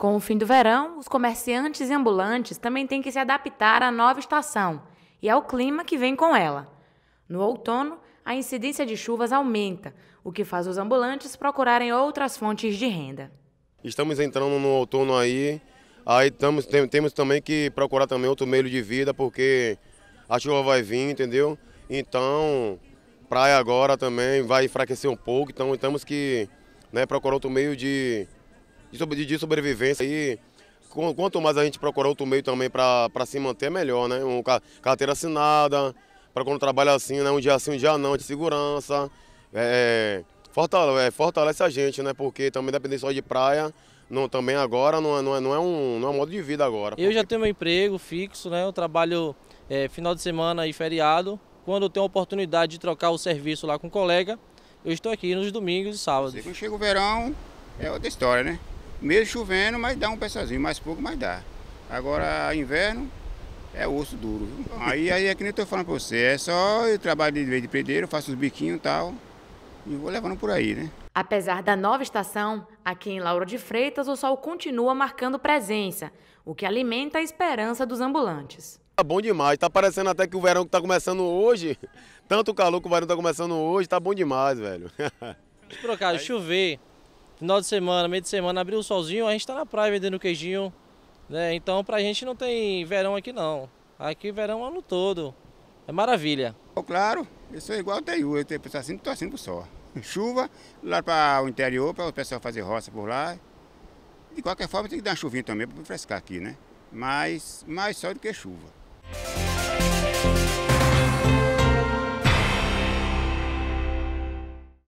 Com o fim do verão, os comerciantes e ambulantes também têm que se adaptar à nova estação e ao clima que vem com ela. No outono, a incidência de chuvas aumenta, o que faz os ambulantes procurarem outras fontes de renda. Estamos entrando no outono aí, aí tamos, tem, temos também que procurar também outro meio de vida, porque a chuva vai vir, entendeu? Então, praia agora também vai enfraquecer um pouco, então temos que né, procurar outro meio de, de, de sobrevivência. E quanto mais a gente procurar outro meio também para se manter, melhor, né? Um, carteira assinada, para quando trabalha assim, né? Um dia assim, um dia não, de segurança. É, é fortalece, é, fortalece a gente, né? Porque também depender só de praia, não, também agora não é, não, é, não, é um, não é um modo de vida agora. Eu já tenho meu emprego fixo, né? Eu trabalho é, final de semana e feriado. Quando eu tenho a oportunidade de trocar o serviço lá com o colega, eu estou aqui nos domingos e sábados. Quando chega o verão, é outra história, né? Mesmo chovendo, mas dá um peçazinho, mais pouco, mas dá. Agora, inverno, é osso duro. Aí, aí é que nem eu tô falando pra você, é só eu trabalho de vez de pedreiro, faço os biquinhos e tal, e vou levando por aí, né? Apesar da nova estação, aqui em Lauro de Freitas o sol continua marcando presença, o que alimenta a esperança dos ambulantes. Tá bom demais, tá parecendo até que o verão que tá começando hoje, tanto calor que o verão tá começando hoje, tá bom demais, velho. Por acaso, chover, Final de semana, meio de semana, abriu o solzinho, a gente está na praia vendendo queijinho. Né? Então pra gente não tem verão aqui não. Aqui verão é ano todo. É maravilha. Claro, eu sou igual ao teu, eu tenho assim, estou assim pro sol. Chuva, lá para o interior, para o pessoal fazer roça por lá. De qualquer forma tem que dar uma chuvinha também para refrescar aqui, né? Mas mais só do que chuva.